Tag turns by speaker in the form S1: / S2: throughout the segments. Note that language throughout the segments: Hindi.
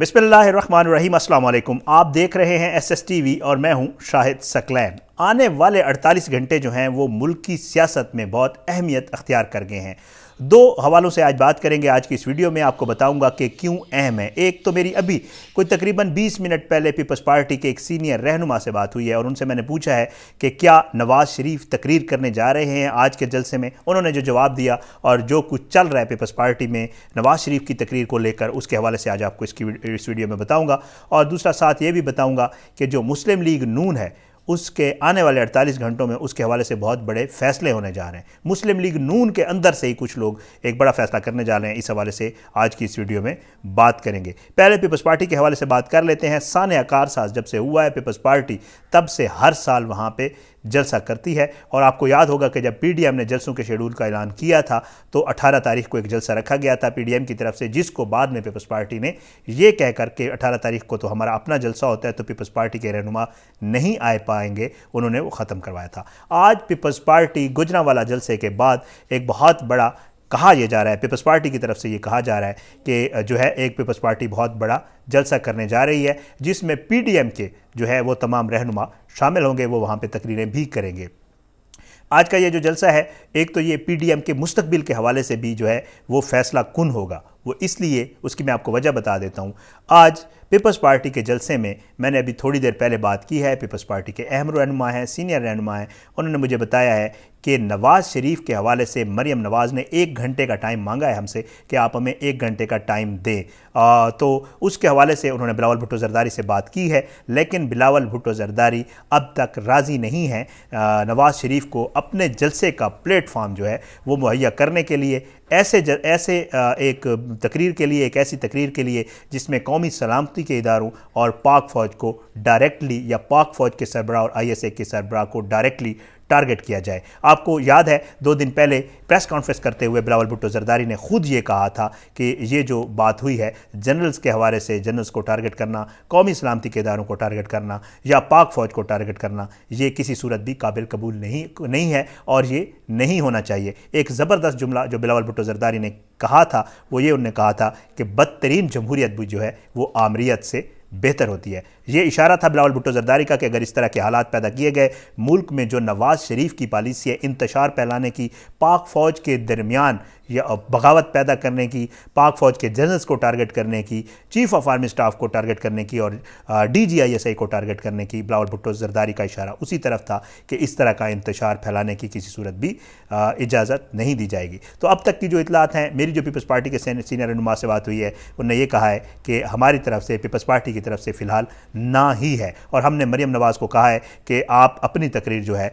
S1: बिस्मिल्लाम अस्सलाम आप देख रहे हैं एस एस टी वी और मैं हूं शाहिद सकलैन आने वाले 48 घंटे जो हैं वो मुल्क की सियासत में बहुत अहमियत अख्तियार कर गए हैं दो हवालों से आज बात करेंगे आज की इस वीडियो में आपको बताऊंगा कि क्यों अहम है एक तो मेरी अभी कोई तकरीबन 20 मिनट पहले पीपल्स पार्टी के एक सीनियर रहनुमा से बात हुई है और उनसे मैंने पूछा है कि क्या नवाज शरीफ तकरीर करने जा रहे हैं आज के जलसे में उन्होंने जो जवाब दिया और जो कुछ चल रहा है पीपल्स पार्टी में नवाज शरीफ की तकरीर को लेकर उसके हवाले से आज आपको इसकी इस वीडियो में बताऊँगा और दूसरा साथ ये भी बताऊँगा कि जो मुस्लिम लीग नून है उसके आने वाले 48 घंटों में उसके हवाले से बहुत बड़े फैसले होने जा रहे हैं मुस्लिम लीग नून के अंदर से ही कुछ लोग एक बड़ा फैसला करने जा रहे हैं इस हवाले से आज की इस वीडियो में बात करेंगे पहले पीपल्स पार्टी के हवाले से बात कर लेते हैं सान आकार साज जब से हुआ है पीपल्स पार्टी तब से हर साल वहाँ पर जलसा करती है और आपको याद होगा कि जब पीडीएम ने जलसों के शेड्यूल का ऐलान किया था तो 18 तारीख को एक जलसा रखा गया था पीडीएम की तरफ से जिसको बाद में पीपल्स पार्टी ने यह कह करके 18 तारीख को तो हमारा अपना जलसा होता है तो पीपल्स पार्टी के रहनुमा नहीं आ पाएंगे उन्होंने वो ख़त्म करवाया था आज पीपल्स पार्टी वाला जलसे के बाद एक बहुत बड़ा कहा यह जा रहा है पीपल्स पार्टी की तरफ से ये कहा जा रहा है कि जो है एक पीपल्स पार्टी बहुत बड़ा जलसा करने जा रही है जिसमें पीडीएम के जो है वो तमाम रहनुमा शामिल होंगे वो वहाँ पर तकरीरें भी करेंगे आज का ये जो जलसा है एक तो ये पीडीएम के मुस्तबिल के हवाले से भी जो है वो फैसला कन होगा वो इसलिए उसकी मैं आपको वजह बता देता हूँ आज पीपल्स पार्टी के जलसे में मैंने अभी थोड़ी देर पहले बात की है पीपल्स पार्टी के अहम रहनुमा हैं सीनियर रहनुमा हैं उन्होंने मुझे बताया है कि नवाज़ शरीफ के हवाले से मरियम नवाज़ ने एक घंटे का टाइम मांगा है हमसे कि आप हमें एक घंटे का टाइम दें तो उसके हवाले से उन्होंने बिलावल भुट्टो जरदारी से बात की है लेकिन बिलावल भुट्टो जरदारी अब तक राज़ी नहीं है नवाज़ शरीफ को अपने जलसे का प्लेटफार्म जो है वो मुहैया करने के लिए ऐसे ज, ऐसे एक तकरीर के लिए एक ऐसी तकरीर के लिए जिसमें कौमी सलामती के इदारों और पाक फ़ौज को डायरेक्टली या पाक फ़ौज के सरबरा और आई एस ए के सरबरा को डायरेक्टली टारगेट किया जाए आपको याद है दो दिन पहले प्रेस कॉन्फ्रेंस करते हुए बिलावल भुट्टो जरदारी ने खुद ये कहा था कि ये जो बात हुई है जनरल्स के हवाले से जनरल्स को टारगेट करना कौमी सलामती के इदारों को टारगेट करना या पाक फ़ौज को टारगेट करना ये किसी सूरत भी काबिल कबूल नहीं नहीं है और ये नहीं होना चाहिए एक ज़बरदस्त जुमला जो बिलावल भुट्टो जरदारी ने कहा था वो ये उनने कहा था कि बदतरीन जमहूरियत भी जो है वो आमरीत से बेहतर होती है ये इशारा था बिलावल भुट्टो जरदारी का कि अगर इस तरह के हालात पैदा किए गए मुल्क में जो नवाज शरीफ की पॉलिसी है इंतशार फैलाने की पाक फ़ौज के दरमियान या बगावत पैदा करने की पाक फ़ौज के जनरल्स को टारगेट करने की चीफ ऑफ आर्मी स्टाफ को टारगेट करने की और D G I S I को टारगेट करने की बिलावल भुट्टो जरदारी का इशारा उसी तरफ था कि इस तरह का इंतशार फैलाने की किसी सूरत भी इजाज़त नहीं दी जाएगी तो अब तक की जो इतलात हैं मेरी जो पीपल्स पार्टी के सीनियर रहनुमा से बात हुई है उनने ये कहा है कि हमारी तरफ से पीपल्स पार्टी की तरफ से फ़िलहाल ना ही है और हमने मरियम नवाज़ को कहा है कि आप अपनी तकरीर जो है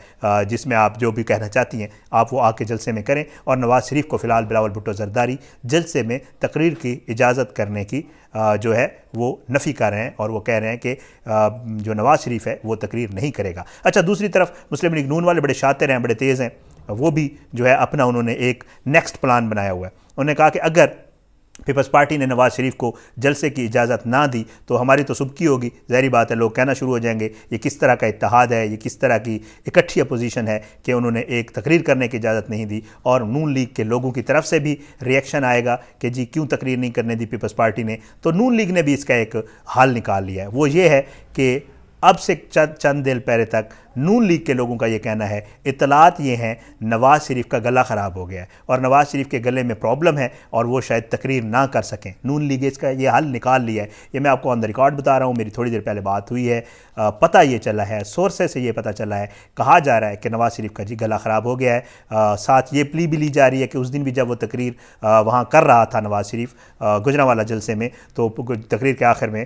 S1: जिसमें आप जो भी कहना चाहती हैं आप वो आके जलसे में करें और नवाज़ शरीफ को फ़िलहाल बिलावल भुट्टो जरदारी जलसे में तकरीर की इजाज़त करने की जो है वो नफ़ी कर रहे हैं और वो कह रहे हैं कि जो नवाज़ शरीफ है वो तकरीर नहीं करेगा अच्छा दूसरी तरफ मुस्लिम लीग नून वाले बड़े शातिर हैं बड़े तेज़ हैं वो भी जो है अपना उन्होंने एक नेक्स्ट प्लान बनाया हुआ है उन्होंने कहा कि अगर पीपल्स पार्टी ने नवाज़ शरीफ को जलसे की इजाज़त ना दी तो हमारी तो सुबकी होगी जहरी बात है लोग कहना शुरू हो जाएंगे ये किस तरह का इतिहाद है ये किस तरह की इकट्ठी अपोजिशन है कि उन्होंने एक तकरीर करने की इजाज़त नहीं दी और नून लीग के लोगों की तरफ से भी रिएक्शन आएगा कि जी क्यों तकरीर नहीं करने दी पीपल्स पार्टी ने तो नून लीग ने भी इसका एक हाल निकाल लिया है वो ये है कि अब से चंद चंद पहले तक नून लीग के लोगों का ये कहना है इतलात ये हैं नवाज़ शरीफ का गला ख़राब हो गया है और नवाज़ शरीफ के गले में प्रॉब्लम है और वो शायद तकरीर ना कर सकें नून लीग इसका ये हल निकाल लिया है ये मैं आपको ऑन द रिकॉर्ड बता रहा हूँ मेरी थोड़ी देर पहले बात हुई है पता ये चला है सोर्सेस से ये पता चला है कहा जा रहा है कि नवाज़ शरीफ का जी गला ख़राब हो गया है साथ ये प्ली भी ली जा रही है कि उस दिन भी जब वो तकरीर वहाँ कर रहा था नवाज़ शरीफ गुजरावाला जलसे में तो तकरीर के आखिर में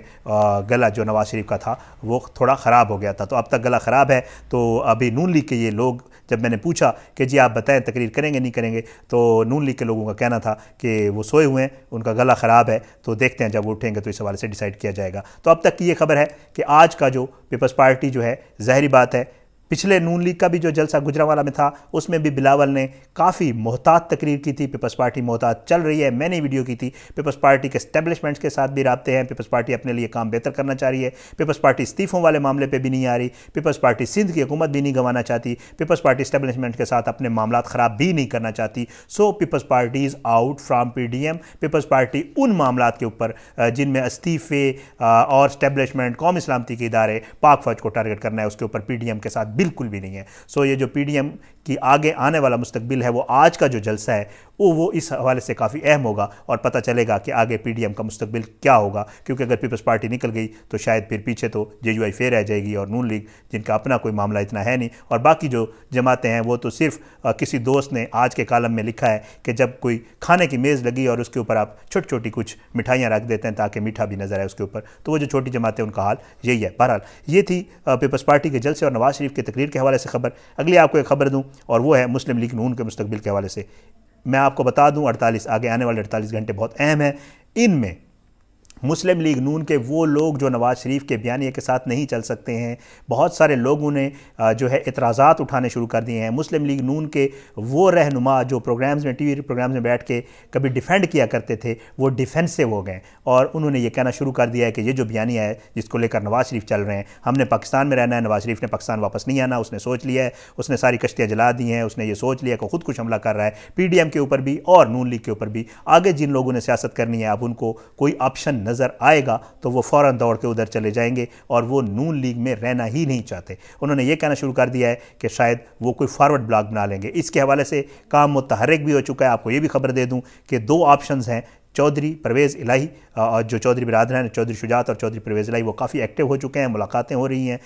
S1: गला जो नवाज़ शरीफ का था वो थोड़ा ख़राब हो गया था तो अब तक गला ख़राब है तो अभी नून लीग के ये लोग जब मैंने पूछा कि जी आप बताएं तकरीर करेंगे नहीं करेंगे तो नून लीग के लोगों का कहना था कि वो सोए हुए हैं उनका गला ख़राब है तो देखते हैं जब वो उठेंगे तो इस हवाले से डिसाइड किया जाएगा तो अब तक की ये खबर है कि आज का जो पीपल्स पार्टी जो है जहरी बात है पिछले नून लीग का भी जो जलसा गुजरावाला में था उसमें भी बिलावल ने काफ़ी मोहतात तकरीर की थी पीपल्स पार्टी मोहतात चल रही है मैंने वीडियो की थी पीपल्स पार्टी के स्टैब्लिशमेंट्स के साथ भी रबते हैं पीपल्स पार्टी अपने लिए काम बेहतर करना चाह रही है पीपल्स पार्टी इस्तीफ़ों वाले मामले पर भी नहीं आ रही पीपल्स पार्टी सिंध की हुकूमत भी नहीं गंवाना चाहती पीपल्स पार्टी स्टैब्लिशमेंट के साथ अपने मामला ख़राब भी नहीं करना चाहती so People's Party is out from P D P People's Party उन मामला के ऊपर जिनमें इस्तीफ़े और स्टैब्लिशमेंट कौम इस्लामती के इदारे पाक फौज को टारगेट करना है उसके ऊपर पी डी एम के साथ बिल्कुल भी नहीं है सो so, ये जो पी कि आगे आने वाला मुस्तबिल है वो आज का जो जलसा है वो वो इस हवाले से काफ़ी अहम होगा और पता चलेगा कि आगे पी डी एम का मुस्तबिल क्या होगा क्योंकि अगर पीपल्स पार्टी निकल गई तो शायद फिर पीछे तो जे यू आई फेर रह जाएगी और नून लीग जिनका अपना कोई मामला इतना है नहीं और बाकी जो जमातें हैं वो तो सिर्फ किसी दोस्त ने आज के कालम में लिखा है कि जब कोई खाने की मेज़ लगी और उसके ऊपर आप छोटी छोटी कुछ मिठाइयाँ रख देते हैं ताकि मीठा भी नज़र आए उसके ऊपर तो वो जो छोटी जमातें उनका हाल यही है बहरहाल ये थी पीपल्स पार्टी के जलसे और नवाज शरीफ की तकरीर के हवाले से खबर अगली आपको एक खबर दूँ और वो है मुस्लिम लीग नून के मुस्तबिल के हवाले से मैं आपको बता दूं 48 आगे आने वाले 48 घंटे बहुत अहम हैं इनमें मुस्लिम लीग नून के वो लोग जो नवाज़ शरीफ के बयानी के साथ नहीं चल सकते हैं बहुत सारे लोगों ने जो है एतराज़ात उठाने शुरू कर दिए हैं मुस्लिम लीग नून के वो रहनुमा जो प्रोग्राम्स में टीवी प्रोग्राम्स में बैठ के कभी डिफेंड किया करते थे वो डिफेंसिव हो गए और उन्होंने ये कहना शुरू कर दिया है कि ये जो बयानी है जिसको लेकर नवाज़ शरीफ चल रहे हैं हमने पाकिस्तान में रहना है नवाज़ शरीफ ने पाकिस्तान वापस नहीं आना उसने सोच लिया है उसने सारी कश्तियाँ जला दी हैं उसने ये सोच लिया कि खुद कुछ हमला कर रहा है पी के ऊपर भी और नून लीग के ऊपर भी आगे जिन लोगों ने सियासत करनी है अब उनको कोई ऑप्शन नज़र आएगा तो वो फ़ौर दौड़ के उधर चले जाएंगे और वो नून लीग में रहना ही नहीं चाहते उन्होंने ये कहना शुरू कर दिया है कि शायद वो कोई फॉरवर्ड ब्लॉक बना लेंगे इसके हवाले से काम मुतहरक भी हो चुका है आपको ये भी खबर दे दूँ कि दो ऑप्शन हैं चौधरी परवेज़ इलाही और जो चौधरी बिरादरान चौधरी शुजात और चौधरी परवेज़ इलाही वो काफ़ी एक्टिव हो चुके हैं मुलाकातें हो रही हैं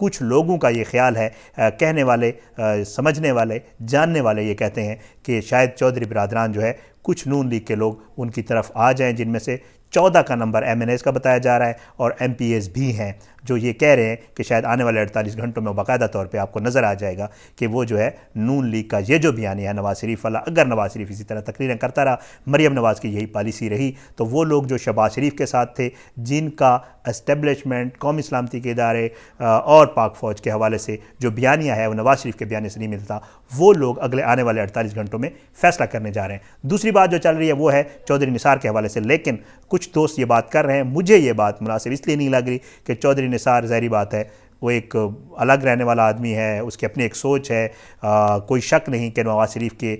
S1: कुछ लोगों का ये ख्याल है आ, कहने वाले आ, समझने वाले जानने वाले ये कहते हैं कि शायद चौधरी बिरादरान जो है कुछ नून लीग के लोग उनकी तरफ आ जाएं जिनमें से चौदह का नंबर एम का बताया जा रहा है और एम भी हैं जो ये कह रहे हैं कि शायद आने वाले अड़तालीस घंटों में बाकायदा तौर पर आपको नज़र आ जाएगा कि वो जो है नून लीग का ये जो बयान है नवाज शरीफ वाला अगर नवाज शरीफ इसी तरह तकरीरें करता रहा मरियम नवाज़ की यही पॉलिसी रही तो वो लोग जो शबाज शरीफ के साथ थे जिनका इस्टेबलिशमेंट कौम इस्लामती के इदारे और पाक फ़ौज के हवाले से जो बयानिया है वो नवाज शरीफ के बयान से नहीं मिलता वो लोग अगले आने वाले अड़तालीस घंटों में फैसला करने जा रहे हैं दूसरी बात जो चल रही है वो है चौधरी निसार के हवाले से लेकिन कुछ दोस्त ये बात कर रहे हैं मुझे ये बात मुनासिब इसलिए नहीं लग रही कि चौधरी निसार जहरी बात है वो एक अलग रहने वाला आदमी है उसकी अपनी एक सोच है आ, कोई शक नहीं कि नवाज शरीफ के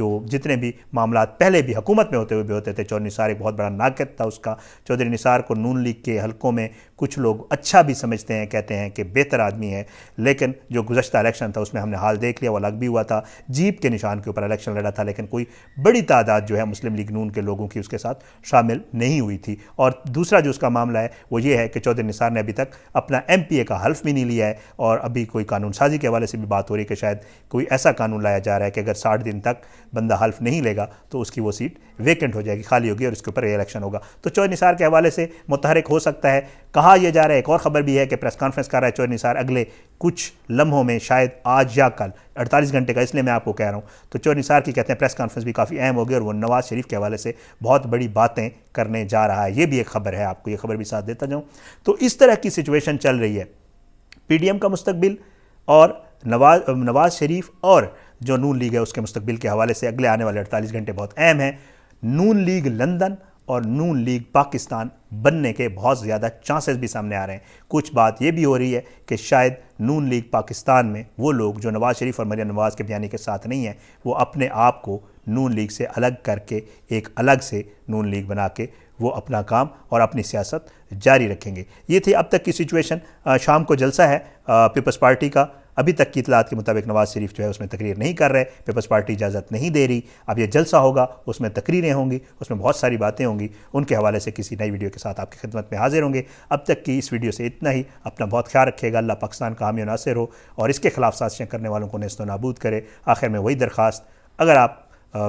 S1: जो जितने भी मामला पहले भी हकूमत में होते हुए भी होते थे चौधरी निसार एक बहुत बड़ा नाकद था उसका चौधरी निसार को नून लीग के हलकों में कुछ लोग अच्छा भी समझते हैं कहते हैं कि बेहतर आदमी है लेकिन जो गुजशत इलेक्शन था उसमें हमने हाल देख लिया वो अलग भी हुआ था जीप के निशान के ऊपर इलेक्शन लड़ा था लेकिन कोई बड़ी तादाद जो है मुस्लिम लीग नून के लोगों की उसके साथ शामिल नहीं हुई थी और दूसरा जो उसका मामला है वो ये है कि चौधरी निसार ने अभी तक अपना एम का हल्फ भी नहीं लिया है और अभी कोई कानून साजी के हवाले से भी बात हो रही है कि शायद कोई ऐसा कानून लाया जा रहा है कि अगर साठ दिन तक बंदा हल्फ नहीं लेगा तो उसकी वो सीट वेकेंट हो जाएगी खाली होगी और उसके ऊपर इलेक्शन होगा तो चौधरी निसार के हवाले से मुतहरक हो सकता है कहा यह जा रहा है एक और खबर भी है कि प्रेस कॉन्फ्रेंस कर रहा है चोर निसार अगले कुछ लम्हों में शायद आज या कल 48 घंटे का इसलिए मैं आपको कह रहा हूँ तो चोर निसार की कहते हैं प्रेस कॉन्फ्रेंस भी काफ़ी अहम होगी और वो नवाज़ शरीफ के हवाले से बहुत बड़ी बातें करने जा रहा है ये भी एक खबर है आपको ये खबर भी साथ देता जाऊँ तो इस तरह की सिचुएशन चल रही है पी का मुस्तबिल और नवाज नवाज शरीफ और जो नून लीग है उसके मुस्तबिल के हवाले से अगले आने वाले अड़तालीस घंटे बहुत अहम हैं नून लीग लंदन और नून लीग पाकिस्तान बनने के बहुत ज़्यादा चांसेस भी सामने आ रहे हैं कुछ बात यह भी हो रही है कि शायद नून लीग पाकिस्तान में वो लोग जो नवाज़ शरीफ और मरिया नवाज़ के बयानी के साथ नहीं हैं वो अपने आप को नून लीग से अलग करके एक अलग से नून लीग बना के वो अपना काम और अपनी सियासत जारी रखेंगे ये थी अब तक की सिचुएशन शाम को जलसा है पीपल्स पार्टी का अभी तक की इतलात के मुताबिक नवाज शरीफ जो है उसमें तकरीर नहीं कर रहे पीपल्स पार्टी इजाज़त नहीं दे रही अब यह जलसा होगा उसमें तकरीरें होंगी उसमें बहुत सारी बातें होंगी उनके हवाले से किसी नई वीडियो के साथ आपकी खिदमत में हाजिर होंगे अब तक की इस वीडियो से इतना ही अपना बहुत ख्याल रखिएगा अल्लाह पाकिस्तान का हामी नासिर हो और इसके खिलाफ साजिशें करने वालों को नस्त नाबूद करे आखिर में वही दरख्वास्त अगर आप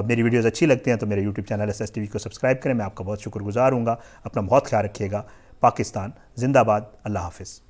S1: मेरी वीडियोज़ अच्छी लगती हैं तो मेरे YouTube channel S S T V को सब्सक्राइब करें मैं आपका बहुत शुक्रगुजार हूँ अपना बहुत ख्याल रखिएगा पाकिस्तान जिंदाबाद अल्लाह हाफिज़